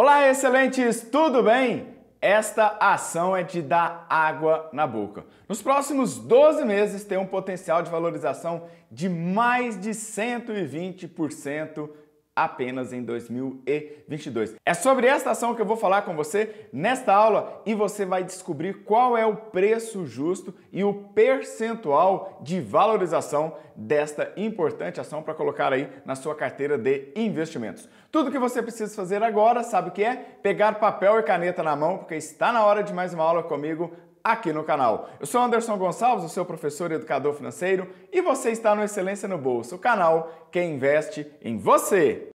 Olá, excelentes, tudo bem? Esta ação é de dar água na boca. Nos próximos 12 meses tem um potencial de valorização de mais de 120% apenas em 2022. É sobre esta ação que eu vou falar com você nesta aula e você vai descobrir qual é o preço justo e o percentual de valorização desta importante ação para colocar aí na sua carteira de investimentos. Tudo que você precisa fazer agora, sabe o que é? Pegar papel e caneta na mão, porque está na hora de mais uma aula comigo aqui no canal. Eu sou Anderson Gonçalves, o seu professor e educador financeiro, e você está no Excelência no Bolso, o canal que investe em você.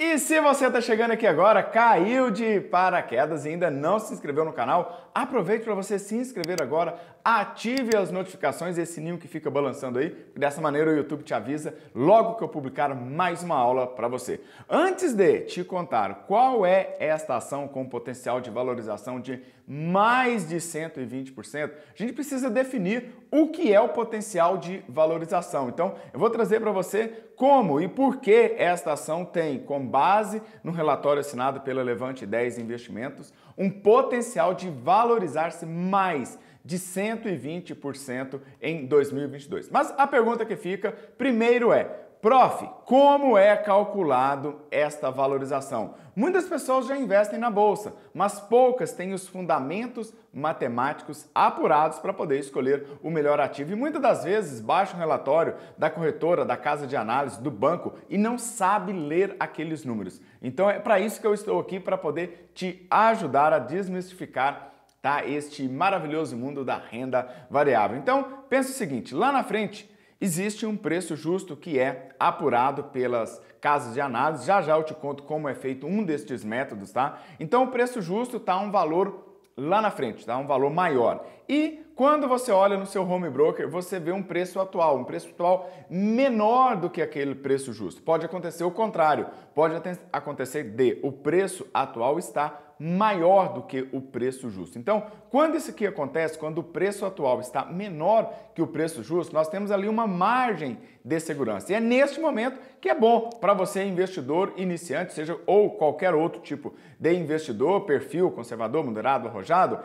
E se você está chegando aqui agora, caiu de paraquedas e ainda não se inscreveu no canal, aproveite para você se inscrever agora, ative as notificações, esse ninho que fica balançando aí, dessa maneira o YouTube te avisa logo que eu publicar mais uma aula para você. Antes de te contar qual é esta ação com potencial de valorização de mais de 120%, a gente precisa definir o que é o potencial de valorização. Então, eu vou trazer para você como e por que esta ação tem, com base no relatório assinado pela Levante 10 Investimentos, um potencial de valorizar-se mais de 120% em 2022. Mas a pergunta que fica primeiro é: prof, como é calculado esta valorização? Muitas pessoas já investem na bolsa, mas poucas têm os fundamentos matemáticos apurados para poder escolher o melhor ativo. E muitas das vezes baixa um relatório da corretora, da casa de análise, do banco e não sabe ler aqueles números. Então é para isso que eu estou aqui para poder te ajudar a desmistificar tá? Este maravilhoso mundo da renda variável. Então, pensa o seguinte, lá na frente existe um preço justo que é apurado pelas casas de análise. Já já eu te conto como é feito um destes métodos, tá? Então, o preço justo está um valor lá na frente, tá? Um valor maior. E quando você olha no seu home broker, você vê um preço atual, um preço atual menor do que aquele preço justo. Pode acontecer o contrário, pode acontecer de o preço atual está maior do que o preço justo. Então, quando isso aqui acontece, quando o preço atual está menor que o preço justo, nós temos ali uma margem de segurança. E é neste momento que é bom para você, investidor iniciante, seja ou qualquer outro tipo de investidor, perfil conservador, moderado, arrojado,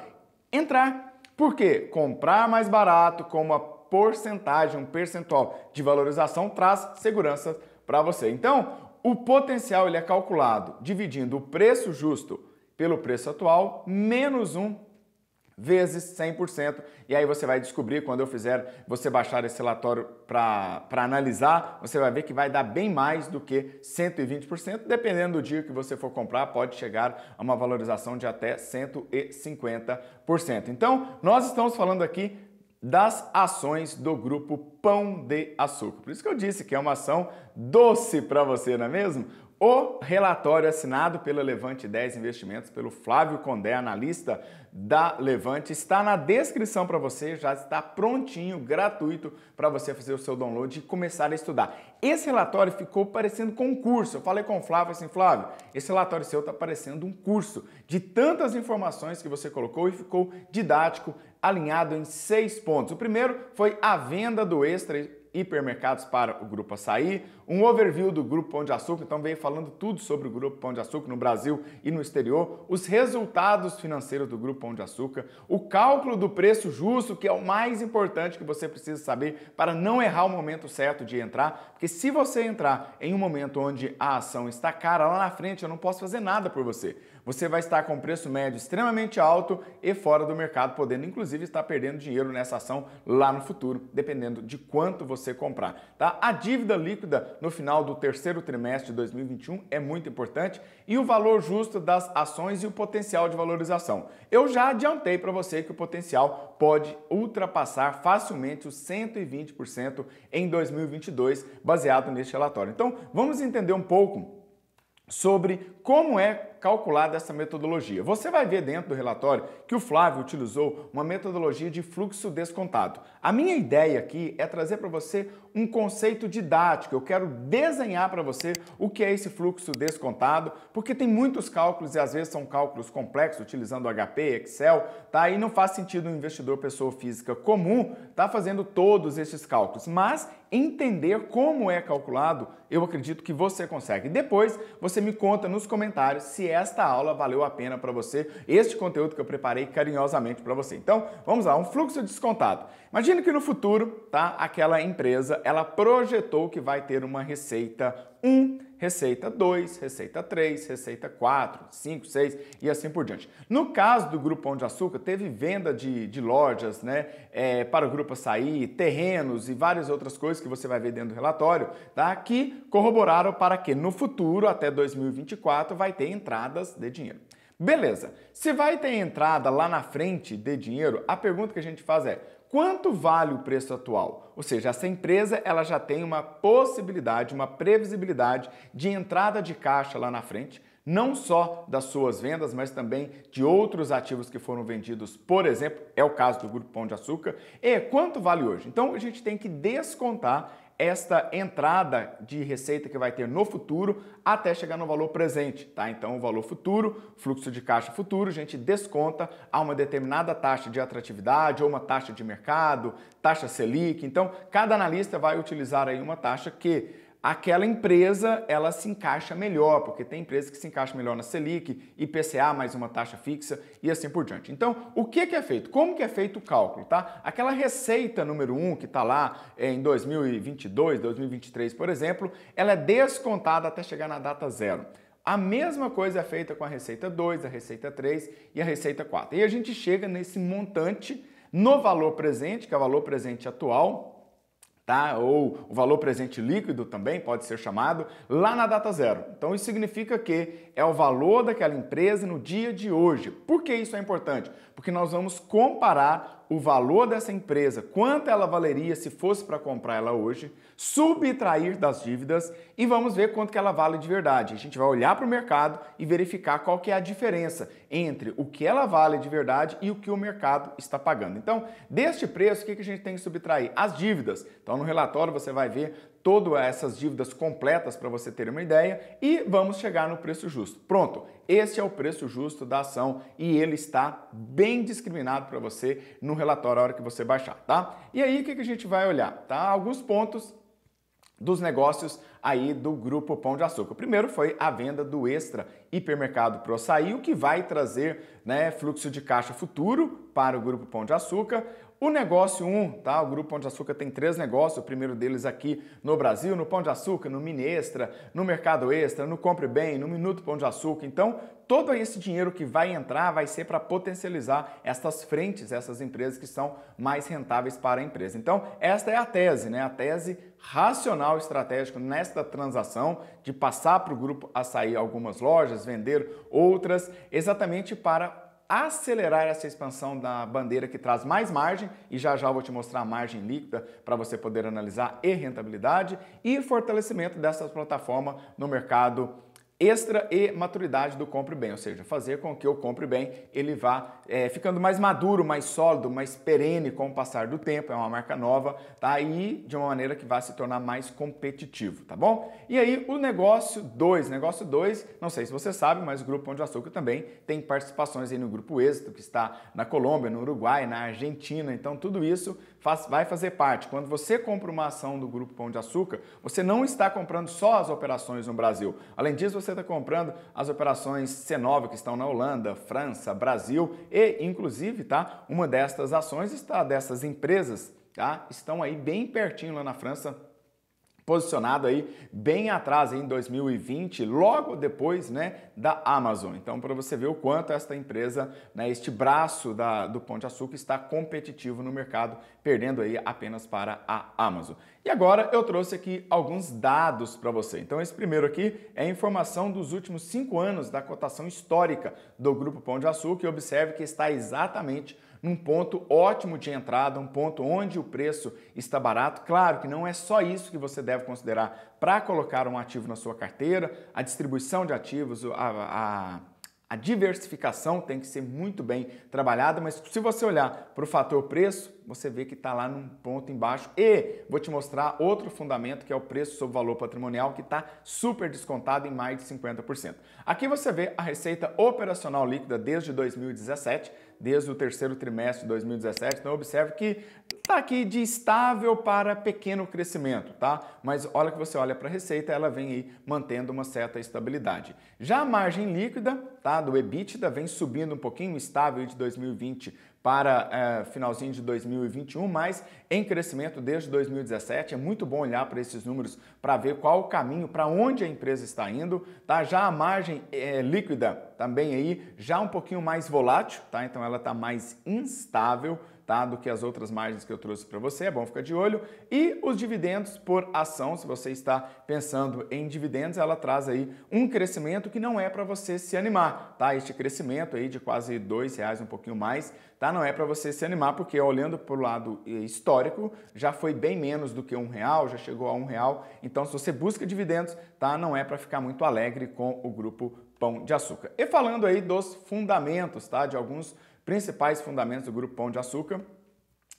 entrar. Por quê? Comprar mais barato com uma porcentagem, um percentual de valorização traz segurança para você. Então, o potencial ele é calculado dividindo o preço justo pelo preço atual, menos um vezes 100%. E aí você vai descobrir quando eu fizer você baixar esse relatório para analisar, você vai ver que vai dar bem mais do que 120%, dependendo do dia que você for comprar, pode chegar a uma valorização de até 150%. Então, nós estamos falando aqui das ações do grupo Pão de Açúcar. Por isso que eu disse que é uma ação doce para você, não é mesmo? O relatório assinado pela Levante 10 Investimentos, pelo Flávio Condé, analista da Levante, está na descrição para você, já está prontinho, gratuito, para você fazer o seu download e começar a estudar. Esse relatório ficou parecendo com um curso. Eu falei com o Flávio assim, Flávio, esse relatório seu está parecendo um curso de tantas informações que você colocou e ficou didático, alinhado em seis pontos. O primeiro foi a venda do Extra Hipermercados para o Grupo Açaí um overview do Grupo Pão de Açúcar, então veio falando tudo sobre o Grupo Pão de Açúcar no Brasil e no exterior, os resultados financeiros do Grupo Pão de Açúcar, o cálculo do preço justo, que é o mais importante que você precisa saber para não errar o momento certo de entrar, porque se você entrar em um momento onde a ação está cara lá na frente, eu não posso fazer nada por você. Você vai estar com preço médio extremamente alto e fora do mercado, podendo inclusive estar perdendo dinheiro nessa ação lá no futuro, dependendo de quanto você comprar, tá? A dívida líquida no final do terceiro trimestre de 2021 é muito importante e o valor justo das ações e o potencial de valorização. Eu já adiantei para você que o potencial pode ultrapassar facilmente os 120% em 2022, baseado neste relatório. Então, vamos entender um pouco sobre como é calcular dessa metodologia. Você vai ver dentro do relatório que o Flávio utilizou uma metodologia de fluxo descontado. A minha ideia aqui é trazer para você um conceito didático. Eu quero desenhar para você o que é esse fluxo descontado, porque tem muitos cálculos e às vezes são cálculos complexos, utilizando HP, Excel, tá? E não faz sentido um investidor pessoa física comum tá fazendo todos esses cálculos. Mas entender como é calculado, eu acredito que você consegue. Depois você me conta nos comentários se é esta aula valeu a pena para você, este conteúdo que eu preparei carinhosamente para você. Então, vamos lá, um fluxo descontado. Imagina que no futuro, tá, aquela empresa, ela projetou que vai ter uma receita 1 receita 2, receita 3, receita 4, 5, 6 e assim por diante. No caso do Grupo Pão de Açúcar, teve venda de, de lojas né, é, para o Grupo Açaí, terrenos e várias outras coisas que você vai ver dentro do relatório, tá, que corroboraram para que no futuro, até 2024, vai ter entradas de dinheiro. Beleza, se vai ter entrada lá na frente de dinheiro, a pergunta que a gente faz é quanto vale o preço atual? Ou seja, essa empresa ela já tem uma possibilidade, uma previsibilidade de entrada de caixa lá na frente, não só das suas vendas, mas também de outros ativos que foram vendidos, por exemplo, é o caso do Grupo Pão de Açúcar. E quanto vale hoje? Então a gente tem que descontar esta entrada de receita que vai ter no futuro até chegar no valor presente, tá? Então, o valor futuro, fluxo de caixa futuro, a gente desconta a uma determinada taxa de atratividade ou uma taxa de mercado, taxa Selic. Então, cada analista vai utilizar aí uma taxa que aquela empresa ela se encaixa melhor, porque tem empresas que se encaixam melhor na Selic, IPCA mais uma taxa fixa e assim por diante. Então, o que, que é feito? Como que é feito o cálculo, tá? Aquela receita número 1 um, que está lá eh, em 2022, 2023, por exemplo, ela é descontada até chegar na data zero. A mesma coisa é feita com a receita 2, a receita 3 e a receita 4. E a gente chega nesse montante no valor presente, que é o valor presente atual, tá? Ou o valor presente líquido também pode ser chamado lá na data zero. Então isso significa que é o valor daquela empresa no dia de hoje. Por que isso é importante? Porque nós vamos comparar o valor dessa empresa, quanto ela valeria se fosse para comprar ela hoje, subtrair das dívidas e vamos ver quanto que ela vale de verdade. A gente vai olhar para o mercado e verificar qual que é a diferença entre o que ela vale de verdade e o que o mercado está pagando. Então, deste preço, o que, que a gente tem que subtrair? As dívidas. Então, então, no relatório você vai ver todas essas dívidas completas para você ter uma ideia e vamos chegar no preço justo. Pronto, esse é o preço justo da ação e ele está bem discriminado para você no relatório a hora que você baixar, tá? E aí, o que a gente vai olhar? Tá? Alguns pontos dos negócios aí do grupo Pão de Açúcar. primeiro foi a venda do Extra Hipermercado Pro Açaí, o que vai trazer né, fluxo de caixa futuro para o grupo Pão de Açúcar. O negócio 1, tá? O grupo Pão de Açúcar tem três negócios, o primeiro deles aqui no Brasil, no Pão de Açúcar, no Mini Extra, no Mercado Extra, no Compre Bem, no Minuto Pão de Açúcar. Então, todo esse dinheiro que vai entrar vai ser para potencializar essas frentes, essas empresas que são mais rentáveis para a empresa. Então, esta é a tese, né? A tese racional estratégico nesta transação de passar para o grupo a sair algumas lojas, vender outras, exatamente para acelerar essa expansão da bandeira que traz mais margem, e já já vou te mostrar a margem líquida para você poder analisar e rentabilidade, e fortalecimento dessa plataforma no mercado extra e maturidade do compre bem, ou seja, fazer com que o compre bem ele vá é, ficando mais maduro, mais sólido, mais perene com o passar do tempo, é uma marca nova, tá? E de uma maneira que vá se tornar mais competitivo, tá bom? E aí o negócio 2, negócio 2, não sei se você sabe, mas o Grupo Pão de Açúcar também tem participações aí no Grupo Êxito, que está na Colômbia, no Uruguai, na Argentina, então tudo isso faz, vai fazer parte. Quando você compra uma ação do Grupo Pão de Açúcar, você não está comprando só as operações no Brasil. Além disso, você está comprando as operações C9 que estão na Holanda, França, Brasil e, inclusive, tá? Uma destas ações está dessas empresas, tá? Estão aí bem pertinho lá na França, posicionado aí bem atrás em 2020, logo depois né, da Amazon. Então, para você ver o quanto esta empresa, né, este braço da, do Pão de Açúcar está competitivo no mercado, perdendo aí apenas para a Amazon. E agora eu trouxe aqui alguns dados para você. Então, esse primeiro aqui é informação dos últimos cinco anos da cotação histórica do Grupo Pão de Açúcar observe que está exatamente num ponto ótimo de entrada, um ponto onde o preço está barato. Claro que não é só isso que você deve considerar para colocar um ativo na sua carteira, a distribuição de ativos, a, a a diversificação tem que ser muito bem trabalhada, mas se você olhar para o fator preço, você vê que está lá num ponto embaixo. E vou te mostrar outro fundamento que é o preço sobre valor patrimonial, que está super descontado em mais de 50%. Aqui você vê a receita operacional líquida desde 2017, desde o terceiro trimestre de 2017. Então observe que está aqui de estável para pequeno crescimento, tá? Mas olha que você olha para a receita, ela vem aí mantendo uma certa estabilidade. Já a margem líquida Tá? O EBITDA vem subindo um pouquinho, estável de 2020 para eh, finalzinho de 2021, mas em crescimento desde 2017. É muito bom olhar para esses números para ver qual o caminho, para onde a empresa está indo. Tá? Já a margem é, líquida também aí já um pouquinho mais volátil, tá? então ela está mais instável. Tá, do que as outras margens que eu trouxe para você, é bom ficar de olho. E os dividendos por ação, se você está pensando em dividendos, ela traz aí um crescimento que não é para você se animar tá? Este crescimento aí de quase dois reais, um pouquinho mais, tá? Não é para você se animar, porque olhando para o lado eh, histórico, já foi bem menos do que um real, já chegou a um real. Então, se você busca dividendos, tá? Não é para ficar muito alegre com o grupo Pão de Açúcar. E falando aí dos fundamentos, tá? De alguns principais fundamentos do grupo Pão de Açúcar.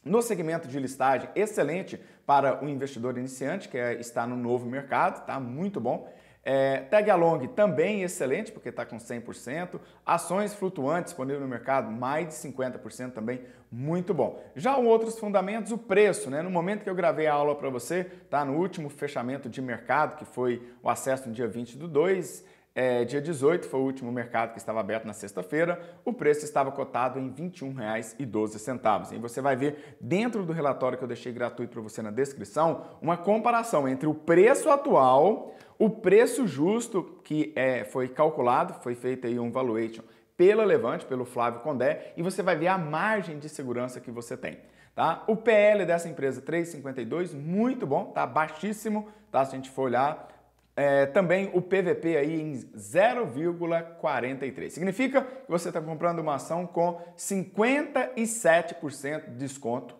No segmento de listagem, excelente para o investidor iniciante que é, está no novo mercado, tá? Muito bom. É, tag along também excelente, porque está com 100%. Ações flutuantes disponíveis no mercado, mais de 50% também, muito bom. Já outros fundamentos, o preço, né? No momento que eu gravei a aula para você, tá no último fechamento de mercado, que foi o acesso no dia 20 do 2, é, dia 18 foi o último mercado que estava aberto na sexta-feira, o preço estava cotado em R$ 21,12. E você vai ver dentro do relatório que eu deixei gratuito para você na descrição uma comparação entre o preço atual, o preço justo que é, foi calculado, foi feito aí um valuation pela Levante, pelo Flávio Condé, e você vai ver a margem de segurança que você tem. Tá? O PL dessa empresa 3,52, muito bom, tá baixíssimo, tá? Se a gente for olhar é, também o PVP aí em 0,43. Significa que você está comprando uma ação com 57% de desconto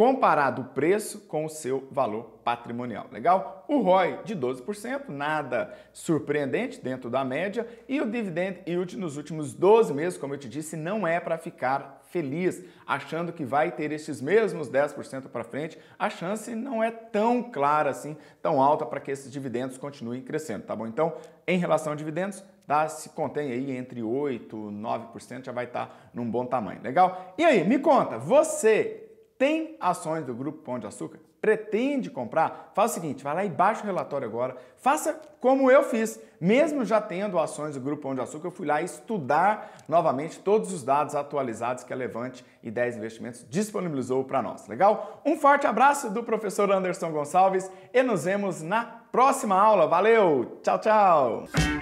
comparado o preço com o seu valor patrimonial. Legal? O ROI de 12%, nada surpreendente dentro da média, e o dividend yield nos últimos 12 meses, como eu te disse, não é para ficar feliz, achando que vai ter esses mesmos 10% para frente, a chance não é tão clara assim, tão alta para que esses dividendos continuem crescendo, tá bom? Então, em relação a dividendos, Tá, se contém aí entre 8 e 9%, já vai estar tá num bom tamanho, legal? E aí, me conta, você tem ações do Grupo Pão de Açúcar? Pretende comprar? Faz o seguinte, vai lá e baixa o relatório agora. Faça como eu fiz. Mesmo já tendo ações do Grupo Pão de Açúcar, eu fui lá estudar novamente todos os dados atualizados que a Levante e 10 Investimentos disponibilizou para nós. Legal? Um forte abraço do professor Anderson Gonçalves e nos vemos na próxima aula. Valeu! Tchau, tchau!